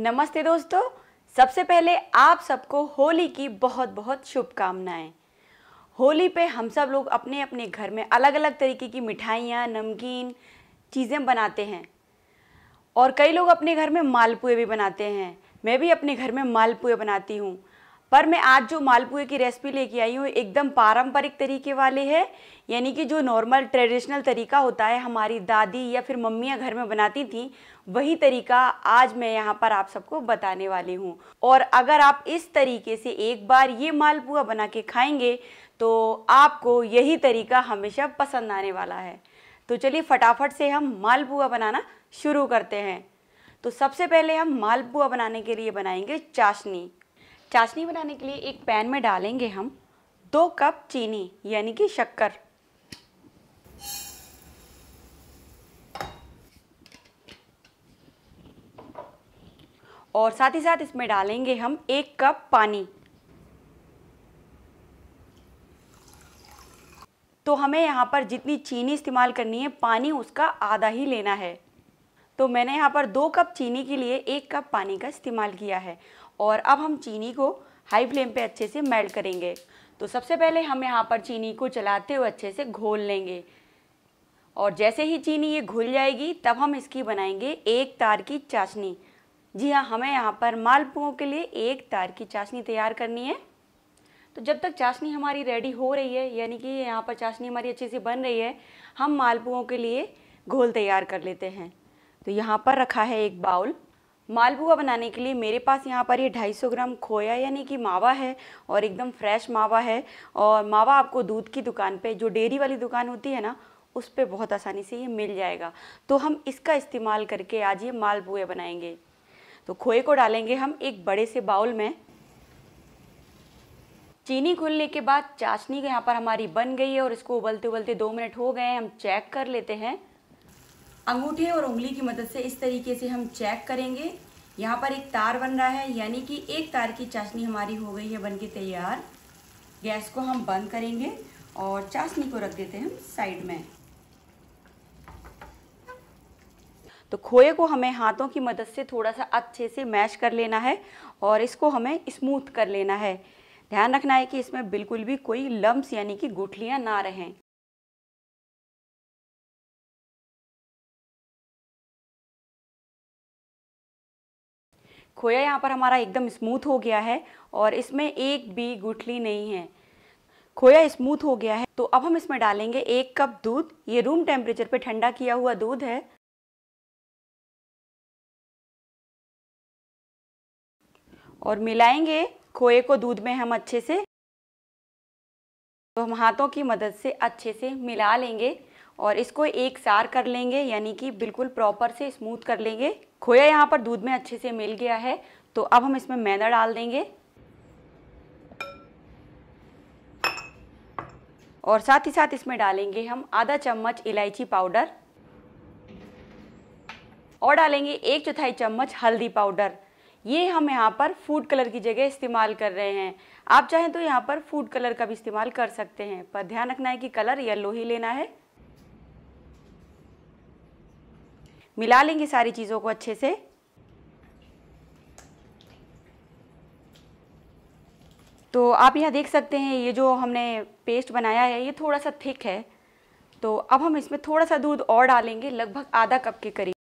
नमस्ते दोस्तों सबसे पहले आप सबको होली की बहुत बहुत शुभकामनाएं होली पे हम सब लोग अपने अपने घर में अलग अलग तरीके की मिठाइयाँ नमकीन चीज़ें बनाते हैं और कई लोग अपने घर में मालपुए भी बनाते हैं मैं भी अपने घर में मालपुए बनाती हूँ पर मैं आज जो मालपुए की रेसिपी लेके आई हूँ एकदम पारंपरिक तरीके वाले है यानी कि जो नॉर्मल ट्रेडिशनल तरीका होता है हमारी दादी या फिर मम्मियाँ घर में बनाती थी वही तरीका आज मैं यहाँ पर आप सबको बताने वाली हूँ और अगर आप इस तरीके से एक बार ये मालपुआ बना के खाएंगे तो आपको यही तरीका हमेशा पसंद आने वाला है तो चलिए फटाफट से हम मालपुआ बनाना शुरू करते हैं तो सबसे पहले हम मालपुआ बनाने के लिए बनाएंगे चाशनी चाशनी बनाने के लिए एक पैन में डालेंगे हम दो कप चीनी यानी कि शक्कर और साथ ही साथ इसमें डालेंगे हम एक कप पानी तो हमें यहाँ पर जितनी चीनी इस्तेमाल करनी है पानी उसका आधा ही लेना है तो मैंने यहाँ पर दो कप चीनी के लिए एक कप पानी का इस्तेमाल किया है और अब हम चीनी को हाई फ्लेम पे अच्छे से मेल्ट करेंगे तो सबसे पहले हम यहाँ पर चीनी को चलाते हुए अच्छे से घोल लेंगे और जैसे ही चीनी ये घुल जाएगी तब हम इसकी बनाएंगे एक तार की चाशनी जी हाँ हमें यहाँ पर मालपुओं के लिए एक तार की चाशनी तैयार करनी है तो जब तक चाशनी हमारी रेडी हो रही है यानी कि यहाँ पर चाशनी हमारी अच्छे से बन रही है हम मालपुओं के लिए घोल तैयार कर लेते हैं तो यहाँ पर रखा है एक बाउल मालपुआ बनाने के लिए मेरे पास यहाँ पर ये 250 ग्राम खोया यानी कि मावा है और एकदम फ्रेश मावा है और मावा आपको दूध की दुकान पे जो डेयरी वाली दुकान होती है ना उस पर बहुत आसानी से ये मिल जाएगा तो हम इसका इस्तेमाल करके आज ये मालपुए बनाएंगे तो खोए को डालेंगे हम एक बड़े से बाउल में चीनी खुलने के बाद चाशनी यहाँ पर हमारी बन गई है और इसको उबलते उबलते दो मिनट हो गए हैं हम चेक कर लेते हैं अंगूठे और उंगली की मदद से इस तरीके से हम चेक करेंगे यहाँ पर एक तार बन रहा है यानी कि एक तार की चाशनी हमारी हो गई है बन के तैयार गैस को हम बंद करेंगे और चाशनी को रख देते हैं हम साइड में तो खोए को हमें हाथों की मदद से थोड़ा सा अच्छे से मैश कर लेना है और इसको हमें स्मूथ कर लेना है ध्यान रखना है कि इसमें बिल्कुल भी कोई लम्ब यानी कि गुठलियाँ ना रहें खोया यहाँ पर हमारा एकदम स्मूथ हो गया है और इसमें एक भी गुठली नहीं है खोया स्मूथ हो गया है तो अब हम इसमें डालेंगे एक कप दूध ये रूम टेम्परेचर पे ठंडा किया हुआ दूध है और मिलाएंगे खोए को दूध में हम अच्छे से तो हम हाथों की मदद से अच्छे से मिला लेंगे और इसको एक सार कर लेंगे यानी कि बिल्कुल प्रॉपर से स्मूथ कर लेंगे खोया यहाँ पर दूध में अच्छे से मिल गया है तो अब हम इसमें मैदा डाल देंगे और साथ ही साथ इसमें डालेंगे हम आधा चम्मच इलायची पाउडर और डालेंगे एक चौथाई चम्मच हल्दी पाउडर ये हम यहाँ पर फूड कलर की जगह इस्तेमाल कर रहे हैं आप चाहें तो यहाँ पर फूड कलर का भी इस्तेमाल कर सकते हैं पर ध्यान रखना है कि कलर येलो ही लेना है मिला लेंगे सारी चीज़ों को अच्छे से तो आप यहाँ देख सकते हैं ये जो हमने पेस्ट बनाया है ये थोड़ा सा थिक है तो अब हम इसमें थोड़ा सा दूध और डालेंगे लगभग आधा कप के करीब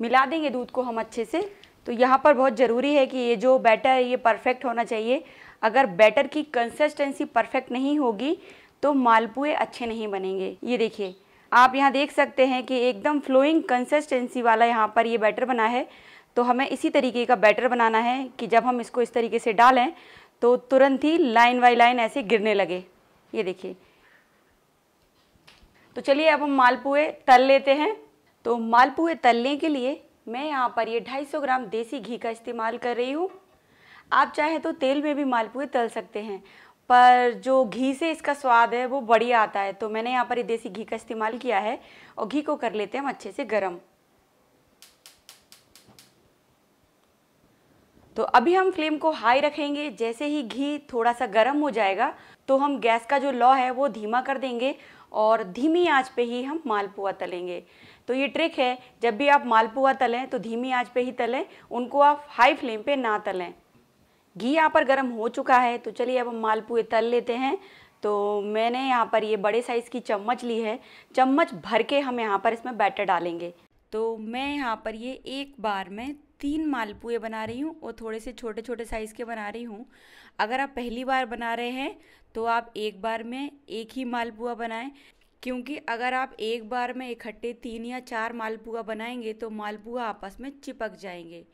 मिला देंगे दूध को हम अच्छे से तो यहाँ पर बहुत ज़रूरी है कि ये जो बैटर ये परफेक्ट होना चाहिए अगर बैटर की कंसिस्टेंसी परफेक्ट नहीं होगी तो मालपुए अच्छे नहीं बनेंगे ये देखिए आप यहाँ देख सकते हैं कि एकदम फ्लोइंग कंसिस्टेंसी वाला यहाँ पर ये बैटर बना है तो हमें इसी तरीके का बैटर बनाना है कि जब हम इसको इस तरीके से डालें तो तुरंत ही लाइन बाई लाइन ऐसे गिरने लगे ये देखिए तो चलिए अब हम मालपुए तल लेते हैं तो मालपुए तलने के लिए मैं यहाँ पर ये 250 ग्राम देसी घी का इस्तेमाल कर रही हूँ आप चाहें तो तेल में भी मालपुए तल सकते हैं पर जो घी से इसका स्वाद है वो बढ़िया आता है तो मैंने यहाँ पर देसी घी का इस्तेमाल किया है और घी को कर लेते हैं हम अच्छे से गर्म तो अभी हम फ्लेम को हाई रखेंगे जैसे ही घी थोड़ा सा गर्म हो जाएगा तो हम गैस का जो लॉ है वो धीमा कर देंगे और धीमी आंच पे ही हम मालपुआ तलेंगे तो ये ट्रिक है जब भी आप मालपुआ तलें तो धीमी आंच पे ही तलें उनको आप हाई फ्लेम पे ना तलें घी यहाँ पर गर्म हो चुका है तो चलिए अब हम मालपुए तल लेते हैं तो मैंने यहाँ पर ये बड़े साइज़ की चम्मच ली है चम्मच भर के हम यहाँ पर इसमें बैटर डालेंगे तो मैं यहाँ पर ये एक बार में तीन मालपुए बना रही हूँ और थोड़े से छोटे छोटे साइज़ के बना रही हूँ अगर आप पहली बार बना रहे हैं तो आप एक बार में एक ही मालपुआ बनाएं क्योंकि अगर आप एक बार में इकट्ठे तीन या चार मालपुआ बनाएंगे तो मालपुआ आपस में चिपक जाएंगे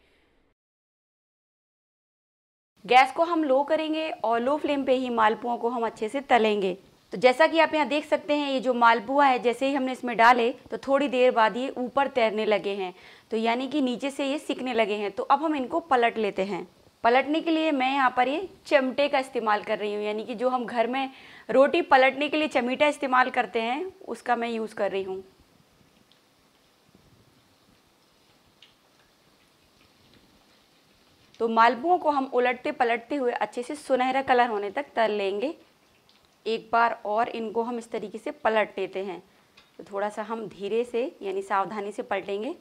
गैस को हम लो करेंगे और लो फ्लेम पे ही मालपुओं को हम अच्छे से तलेंगे तो जैसा कि आप यहाँ देख सकते हैं ये जो मालपुआ है जैसे ही हमने इसमें डाले तो थोड़ी देर बाद ये ऊपर तैरने लगे हैं तो यानी कि नीचे से ये सिकने लगे हैं तो अब हम इनको पलट लेते हैं पलटने के लिए मैं यहाँ पर ये चमटे का इस्तेमाल कर रही हूँ यानी कि जो हम घर में रोटी पलटने के लिए चमीटा इस्तेमाल करते हैं उसका मैं यूज़ कर रही हूँ तो मालपुओं को हम उलटते पलटते हुए अच्छे से सुनहरा कलर होने तक तल लेंगे एक बार और इनको हम इस तरीके से पलट लेते हैं तो थोड़ा सा हम धीरे से यानी सावधानी से पलटेंगे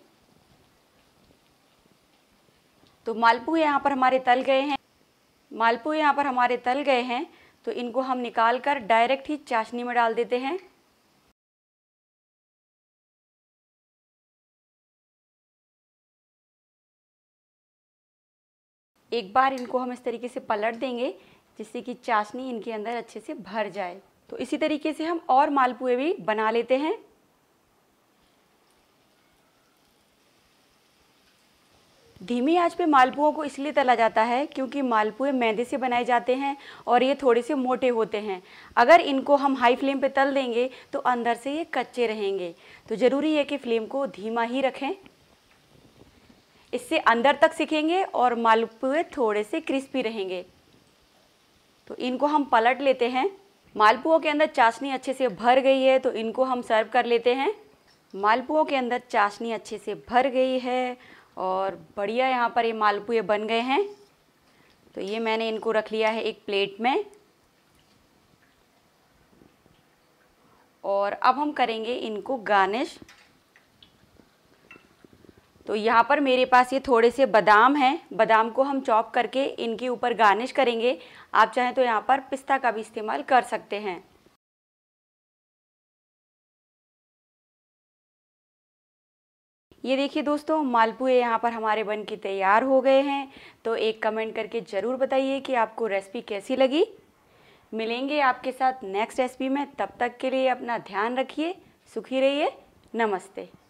तो मालपू यहाँ पर हमारे तल गए हैं मालपू यहाँ पर हमारे तल गए हैं तो इनको हम निकाल कर डायरेक्ट ही चाशनी में डाल देते हैं एक बार इनको हम इस तरीके से पलट देंगे जिससे कि चाशनी इनके अंदर अच्छे से भर जाए तो इसी तरीके से हम और मालपुए भी बना लेते हैं धीमी आंच पे मालपुओं को इसलिए तला जाता है क्योंकि मालपुए मैदे से बनाए जाते हैं और ये थोड़े से मोटे होते हैं अगर इनको हम हाई फ्लेम पे तल देंगे तो अंदर से ये कच्चे रहेंगे तो ज़रूरी है कि फ्लेम को धीमा ही रखें इससे अंदर तक सीखेंगे और मालपुए थोड़े से क्रिस्पी रहेंगे तो इनको हम पलट लेते हैं मालपुओं के अंदर चाशनी अच्छे से भर गई है तो इनको हम सर्व कर लेते हैं मालपुओं के अंदर चाशनी अच्छे से भर गई है और बढ़िया यहाँ पर ये मालपुए बन गए हैं तो ये मैंने इनको रख लिया है एक प्लेट में और अब हम करेंगे इनको गार्निश तो यहाँ पर मेरे पास ये थोड़े से बादाम हैं बादाम को हम चॉप करके इनके ऊपर गार्निश करेंगे आप चाहें तो यहाँ पर पिस्ता का भी इस्तेमाल कर सकते हैं ये देखिए दोस्तों मालपुए यहाँ पर हमारे बन के तैयार हो गए हैं तो एक कमेंट करके ज़रूर बताइए कि आपको रेसिपी कैसी लगी मिलेंगे आपके साथ नेक्स्ट रेसिपी में तब तक के लिए अपना ध्यान रखिए सुखी रहिए नमस्ते